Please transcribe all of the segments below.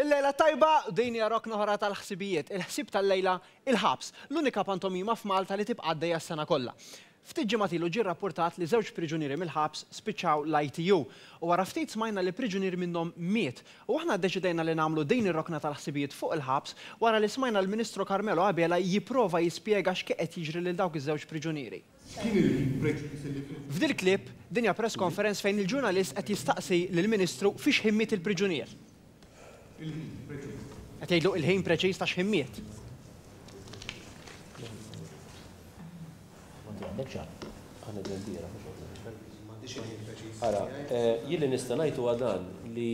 Il-lejla tajba dejni jarok noħra tal-ħsibijiet, il-ħsib tal-lejla il-ħabs, l-unika pantomima f'Malta li għaddeja s-sena kollha. Ftit ġematilu ġi rapportat li żewġ priġunieri mill-ħabs spiċċaw l-ITU u wara ftit smajna li priġunier minnhom miet u aħna ddeċidejna li nagħmlu din ir-rokna tal-ħsibijiet fuq il-ħabs wara li smajna l-Ministru Carmelo Abela jipprova jispjega x'qed jiġri lil dawk iż-żewġ priġunieri. F'dil klip dinja press konferenz fejn il-ġurnalist qed jistaqsi lill-Ministru fiex ħimmiet il-priġunier. Il-ħin preċiż. Għatejlu il-ħin preċiż ta' ximmiet. Għara, eh, jilli nistanajtu għadan li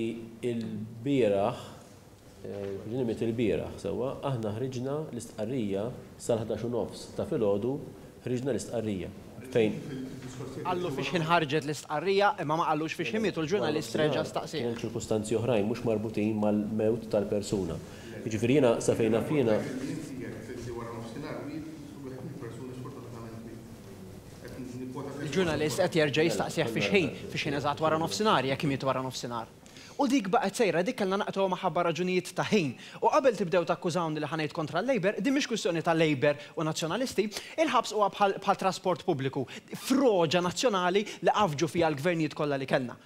il-biraħ, ġinimit eh, il-biraħ, sewa, aħna ħriġna l-istqarrija sal-11 nofs ta' filgħodu ħriġna l-istqarrija. Fejn? Għallu fiex ħarġet l-istqarrija, imma ma għallux fiex imitu l-ġurnalist reġa staqsi. Kien ċirkustanzi oħrajn, mux marbutin mal-mewt tal-persuna. Ġifiri jena sa Il-ġurnalist għet jerġa jistaqsi fiex ħin, fiex ħin eżat wara nofsinar, jek imitu wara nofsinar. U dik baqgħet sejra dik kellna naqtu maħabba raġunijiet ta' ħin. U qabel tibdew takkużawni li ħanejt kontra l-Labor, din mhix kwistjoni ta' Labor u nazzjonalisti, il-ħabs huwa bħal trasport pubbliku, froġa nazzjonali li għafġu fiha l-gvernijiet kollha li kellna.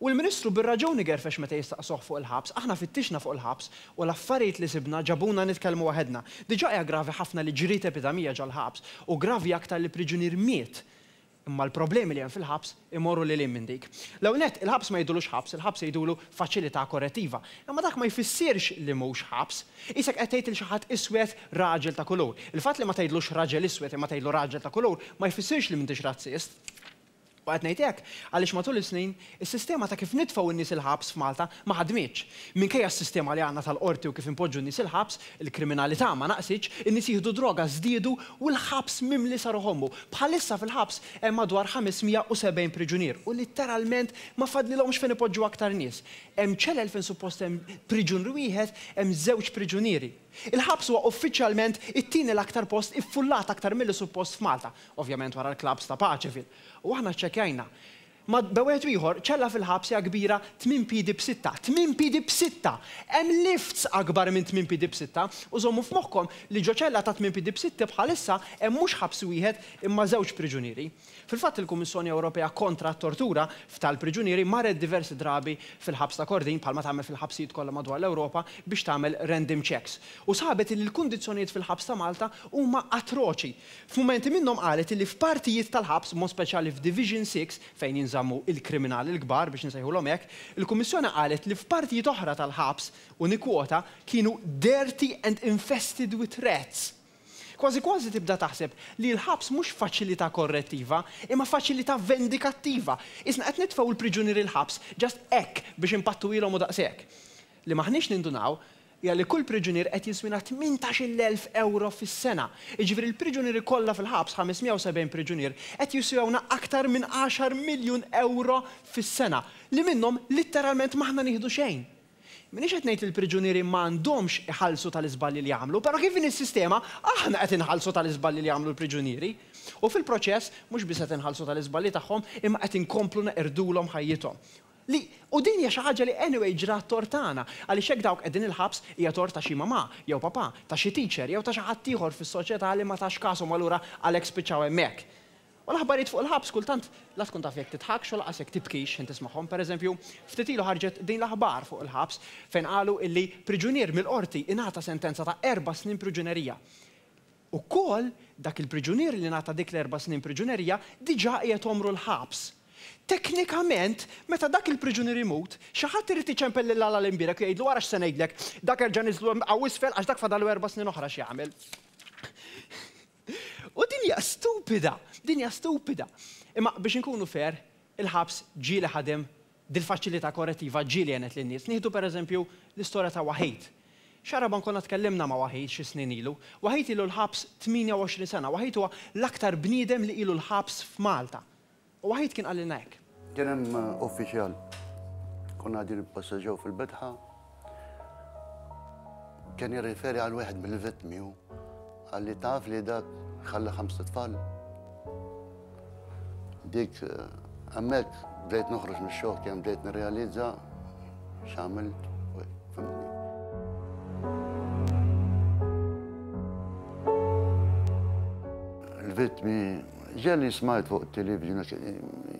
U l-ministru bir-raġuni gerfex meta jistaqsoħ fuq il-ħabs, aħna fittixna fuq il-ħabs u l-affarijiet li sibna ġabuna nitkellmu waħedna. Diġa hija gravi ħafna li ġriet epidemija ġal-ħabs u gravi aktar li priġunier miet imma l-problemi li hemm fil-ħabs imorru li l-im dik. Law net il-ħabs ma jidulux ħabs, il-ħabs jidulu faċilità korrettiva. Imma dak ma jfissirx li mhux ħabs, isek qed il xi ħadd iswed raġel ta' kulur. Il-fatt li ma tgħidlux raġel iswed imma tgħidlu raġel ta' kulur ma jfissirx li m'intix razzist. Għat nejtek, għalix matul is-snin, il-sistema ta' kif nitfaw n-nis il-ħabs f'Malta ma ħadmiċ. kajja s-sistema li għanna tal-qorti u kif impoġġu n-nis il-ħabs, il-kriminalità ma naqsiċ, n-nis jihdu droga zdidu u l-ħabs mimli saruħommu. Bħalissa fil-ħabs hemm madwar 570 priġunier u litteralment ma fadlilhomx fin ipoġġu aktar nies. Hemm ċelel fejn suppost hemm priġunru wieħed hemm żewġ priġunieri. Il-ħabs huwa uffiċjalment it-tieni l-aktar post iffullat aktar mill-suppost f'Malta, ovvjament wara l-klabs ta' fil. U aħna και άινα. ma bewet ieħor ċella fil-ħabsija kbira 8 pidi b-6, 8 pidi b-6. Hemm lifts akbar minn 8 pidi b-6 u żommu f'moħħkom li ġo ċella ta' 8 pidi b-6 bħalissa hemm mhux ħabs wieħed imma żewġ priġunieri. Fil-fatt il-Kummissjoni Ewropea kontra t-tortura f'tal-priġunieri marret diversi drabi fil-ħabs ta' kordin bħalma tagħmel fil-ħabsijiet kollha madwar l-Ewropa biex tagħmel random checks. U sabet li l-kundizzjonijiet fil-ħabs ta' Malta huma atroċi. F'mumenti minnhom qalet li f'partijiet tal-ħabs, mod speċjali f'Division 6 fejn jinżaw jinżammu il-kriminali l-kbar biex l-omek, il-Kummissjoni qalet li f'partijiet oħra tal-ħabs u nikwota kienu dirty and infested with rats. Kważi kważi tibda taħseb li l-ħabs mhux faċilità korrettiva, imma faċilità vendikattiva. Isna qed nitfgħu l priġunier il ħabs just hekk biex impattu ilhom u daqshekk. Li maħniex nindunaw hija li kull priġunier qed jismina 18,000 euro fis-sena. Iġivri il-priġunieri kollha fil-ħabs 570 priġunier qed jiswewna aktar minn 10 miljun euro fis-sena li minnhom literalment maħna nieħdu xejn. Minix qed ngħid il-priġunieri m'għandhomx iħalsu tal izballi li jagħmlu, però kif is-sistema aħna qed inħalsu tal izballi li jagħmlu l-priġunieri. U fil-proċess mhux biss qed inħallsu tal izballi tagħhom imma qed inkomplu neqirdulhom ħajjithom. Li U din hija xi ħaġa li anyway ġra tortana għaliex hekk dawk qegħdin il-ħabs hija tort ta' xi mamma jew papà, ta' xi teacher jew ta' xi ħadd ieħor fis-soċjetà li ma tax kasom allura għalhekk spiċċaw hemmhekk. U l-aħbarijiet fuq il-ħabs kultant la tkun taf jekk titħak xogħol qas jekk tibkix int tismagħhom pereżempju ftit ilu ħarġet din l-aħbar fuq il-ħabs fejn qalu illi priġunier mill-qorti ingħata sentenza ta' erba' snin priġunerija. U kol dak il-priġunier li ngħata dik l-erba' snin priġunerija diġà qiegħed omru l-ħabs Teknikament, meta dak il-priġuni remote, xaħat irrit iċempel l lala l-imbirek, jgħidlu għarax se ngħidlek, dak izlu għawis fel, għax dak fadalu erba snin oħra x'jagħmel. U dinja stupida, dinja stupida. Imma biex nkunu fer, il-ħabs ġili ħadem dil-faċilità korretiva ġili għenet l-nies. Nieħdu per eżempju l-istorja ta' Wahid. Xaraban konna tkellimna ma' Wahid xi snin ilu. Wahid ilu l-ħabs 28 sena. Wahid huwa l-aktar bniedem li ilu l-ħabs f'Malta. وهيت كن قال هيك كان اوفيشال كنا قاعدين باساجو في البدحه كان يريفيري على واحد من الفيتميو قال لي تعرف لي داك خلى خمسة اطفال ديك اماك بديت نخرج من الشغل كان بديت نرياليزا شعملت عملت فهمتني الفيتمي جا لي سمايت فوق التلفزيون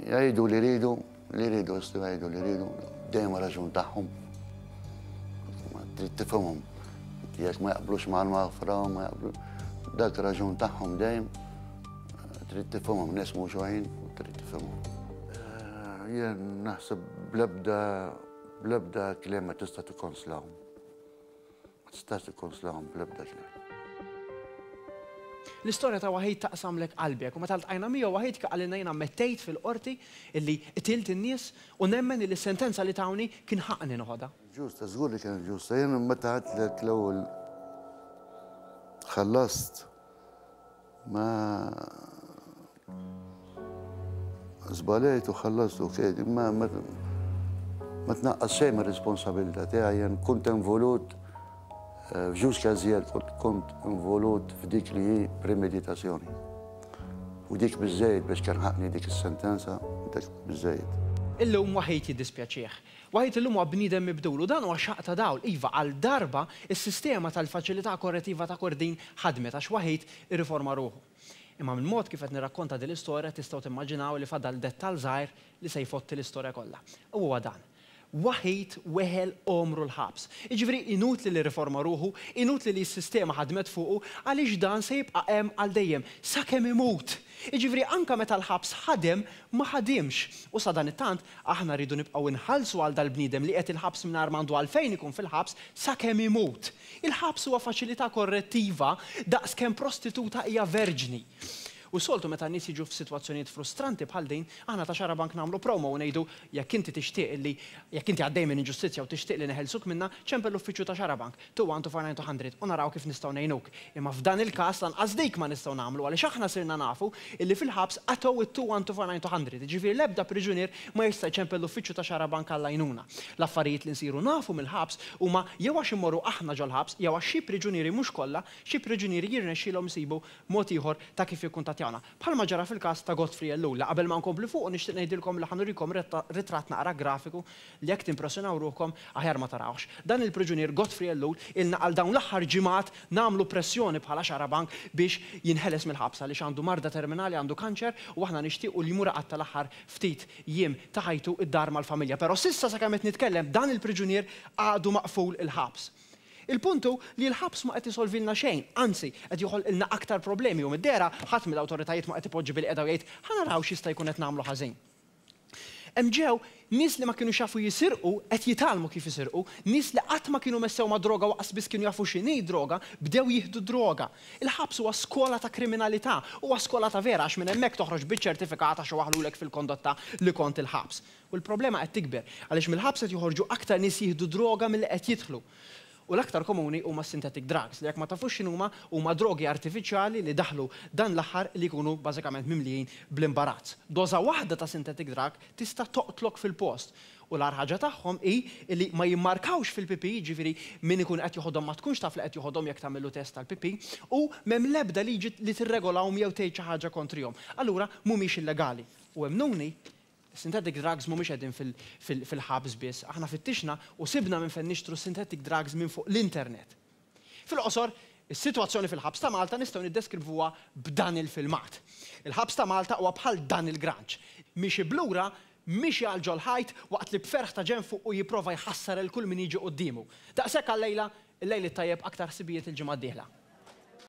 يعيدوا اللي يريدوا اللي يريدوا يعيدوا اللي يريدوا دائما رجعوا نتاعهم تريد تفهمهم ياك ما يقبلوش مع المغفره وما يقبلوش داك الرجل نتاعهم دايم تريد تفهمهم ناس موجوعين وتريد تفهمهم هي آه نحسب بلبدا بلبدا كلام ما تستطيع سلاهم ما تستطيع سلاهم بلبدا كلام l istoria ta' waħid ta' samlek qalbek. U ma tal tajna mija waħid ka' lilna jiena mettejt fil-qorti illi itilt il-nis u nemmen li sentenza li tawni kien ħaqni noħodha. Ġusta, żgur li kien ġusta. Jien meta ħatlek l-ewwel خلصت ما زباليت وخلصت وكذا ما ما, ma تنقص شيء من الريسبونسابيلتي تاعي يعني كنت انفولوت f'ġuż każijiet kont involut f'dik li hi premeditazzjoni. U dik biżejjed biex kerħatni dik is-sentenza, dik biżejjed. Illum waħejt jiddispjaċieħ. Waħejt illum huwa bniedem mibdulu dan huwa xaq ta' dawl iva għal darba is-sistema tal-faċilità korrettiva ta' kordin ħadmet għax waħejt irriforma ruħu. Imma minn mod kif qed nirrakkonta din l-istorja tistgħu timmaġinaw li fadal dettal żgħir li se jfotti l-istorja kollha. U huwa dan waħid weħel omru l-ħabs. Iġveri inutli li riforma ruħu, inutli li s-sistema ħadmet fuqu, għaliex dan se jibqa' hemm għal dejjem sakemm imut. Iġveri anka meta l-ħabs ħadem ma ħadimx. U sadan it-tant aħna rridu nibqgħu inħallsu għal dal-bniedem li qed il-ħabs minn armandu fejn ikun fil-ħabs sakemm imut. Il-ħabs huwa faċilità korrettiva daqskemm prostituta hija verġni. U soltu meta nis jiġu f'sitwazzjonijiet frustranti bħal din, aħna ta' xara bank nagħmlu promo u ngħidu jekk inti tixtieq li jekk inti għaddej minn inġustizzja u tixtieq li neħelsuk minna, ċempel l-uffiċċju ta' xara bank. Tu għandu fa' 900 u naraw kif nistgħu ngħinuk. Imma f'dan il-każ lanqas dejk ma nistgħu nagħmlu għaliex aħna sirna nafu illi fil-ħabs għatow it-2 for 900. Ġifieri l-ebda priġunier ma jista' jċempel l-uffiċċju ta' xara bank għallajnuna. L-affarijiet li nsiru nafu mill-ħabs huma jew għax immorru aħna ġol ħabs jew għax xi priġunieri mhux kollha, xi priġunieri jirnexxilhom isibu mod ieħor ta' kif ikun ta' tagħna. Bħalma ġara fil-każ ta' Godfrey Ellula, għabel ma nkomplu fuq nixtieq ngħidilkom li ħanurikom ritrat naqra grafiku li jekk timpressjonaw ruhkom aħjar ma tarawx. Dan il-priġunier Godfrey Ellul għal dawn l-aħħar ġimgħat nagħmlu pressjoni bħala xarabank biex jinħeles mill-ħabsa li għandu marda terminali għandu kanċer u aħna nixtiequ li mura għatta l-aħħar ftit jiem ta' ħajtu id-dar mal-familja. Però sissa sa kamet nitkellem dan il-priġunier għadu maqful il-ħabs. Il-puntu li l-ħabs ma qed isolvilna xejn, anzi qed joħol ilna aktar problemi u mid-dera ħadd mill-awtoritajiet ma qed ipoġġi bil-qeda u jgħid ħanaraw x'jista' jkun qed nagħmlu ħażin. Hemm ġew nies li ma kienu xafu jisirqu qed jitalmu kif jisirqu, nies li qatt ma kienu messew ma' droga waqas biss kienu jafu x'inhi droga, bdew jieħdu droga. Il-ħabs huwa skola ta' kriminalità, huwa skola ta' vera għax minn hemmhekk toħroġ biċ-ċertifikat għax waħlulek fil-kondotta li kont il-ħabs. U l-problema qed tikber għaliex mill-ħabs qed joħorġu aktar nies jieħdu droga mill-li qed jidħlu. U l-aktar komuni huma synthetic drugs, li jekk ma tafux x'inhuma huma drogi artifiċjali li daħlu dan l-aħħar li jkunu bażikament mimlijin bl-imbarazz. Doża waħda ta' synthetic drug tista' toqtlok fil-post. U l-arħaġa tagħhom hi li ma jimmarkawx fil pp ġifiri min ikun qed joħodhom ma tkunx taf li qed joħodhom jekk tagħmlu test tal-pipi, u m'hemm l-ebda liġi li tirregolawhom jew tgħid xi ħaġa kontrihom. Allura mhumiex illegali. U hemm synthetic drugs mu mux għedin fil-ħabs bis. Aħna fittixna u sibna minn fejn nixtru synthetic drugs minn fuq l-internet. Fil-qosor, Is-sitwazzjoni fil-ħabs ta' Malta nistgħu niddeskrivuha b'dan il-filmat. Il-ħabs ta' Malta huwa bħal dan il-granċ. Mixi blura mixi għal ġol ħajt waqt li bferħ ta' ġen fuq u jiprofa jħassar il-kull min jiġi qoddimu. Daqshekk għal-lejla, il-lejli tajjeb aktar sibijiet il-ġimgħa d-dieħla.